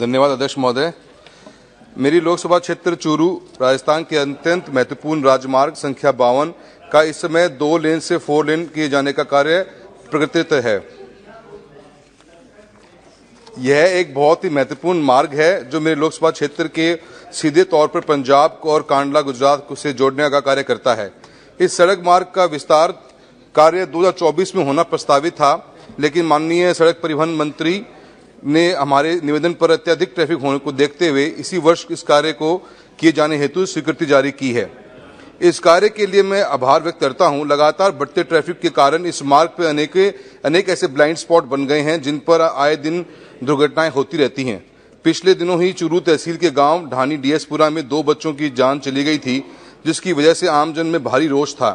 धन्यवाद अध्यक्ष महोदय मेरी लोकसभा क्षेत्र चूरू राजस्थान के अत्यंत महत्वपूर्ण राजमार्ग संख्या बावन का इस समय दो लेन से फोर लेन किए जाने का कार्य प्रगतित है यह एक बहुत ही महत्वपूर्ण मार्ग है जो मेरे लोकसभा क्षेत्र के सीधे तौर पर पंजाब को और कांडला गुजरात को से जोड़ने का कार्य करता है इस सड़क मार्ग का विस्तार कार्य 2024 में होना प्रस्तावित था लेकिन माननीय सड़क परिवहन मंत्री ने हमारे निवेदन पर अत्यधिक ट्रैफिक होने को देखते हुए इसी वर्ष इस कार्य को किए जाने हेतु स्वीकृति जारी की है इस कार्य के लिए मैं आभार व्यक्त करता हूं लगातार बढ़ते ट्रैफिक के कारण इस मार्ग पर अनेक अनेक ऐसे ब्लाइंड स्पॉट बन गए हैं जिन पर आए दिन दुर्घटनाएं होती रहती हैं पिछले दिनों ही चुरू तहसील के गांव ढानी डीएसपुरा में दो बच्चों की जान चली गई थी जिसकी वजह से आमजन में भारी रोष था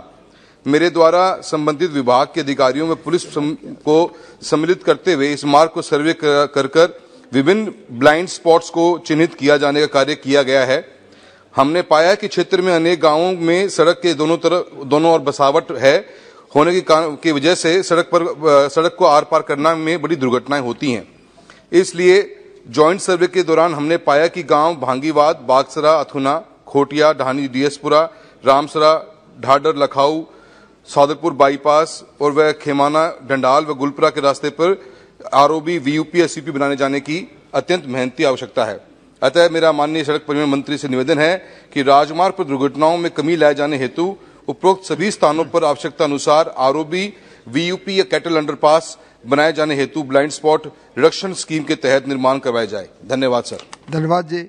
मेरे द्वारा संबंधित विभाग के अधिकारियों में पुलिस सम, को सम्मिलित करते हुए इस मार्ग को सर्वे कर कर, विभिन्न ब्लाइंड स्पॉट्स को चिन्हित किया जाने का कार्य किया गया है हमने पाया कि क्षेत्र में अनेक गांवों में सड़क के दोनों तरफ दोनों ओर बसावट है होने की की वजह से सड़क पर सड़क को आर पार करना में बड़ी दुर्घटनाएं होती हैं इसलिए ज्वाइंट सर्वे के दौरान हमने पाया कि गांव भांगीवाद बागसरा अथुना खोटिया ढानी डीएसपुरा रामसरा ढाडर लखाऊ सादरपुर बाईपास और वह खेमाना डंडाल व गुलपुरा के रास्ते पर R O B V U P S बनाने जाने की अत्यंत मेहनती आवश्यकता है अतः मेरा माननीय सड़क परिवहन मंत्री से निवेदन है कि राजमार्ग पर दुर्घटनाओं में कमी लाए जाने हेतु उपरोक्त सभी स्थानों पर आवश्यकता अनुसार R O B V U P या कैटल अंडरपास बनाए जाने हेतु ब्लाइंड स्पॉट रिडक्शन स्कीम के तहत निर्माण करवाया जाए धन्यवाद सर धन्यवाद जी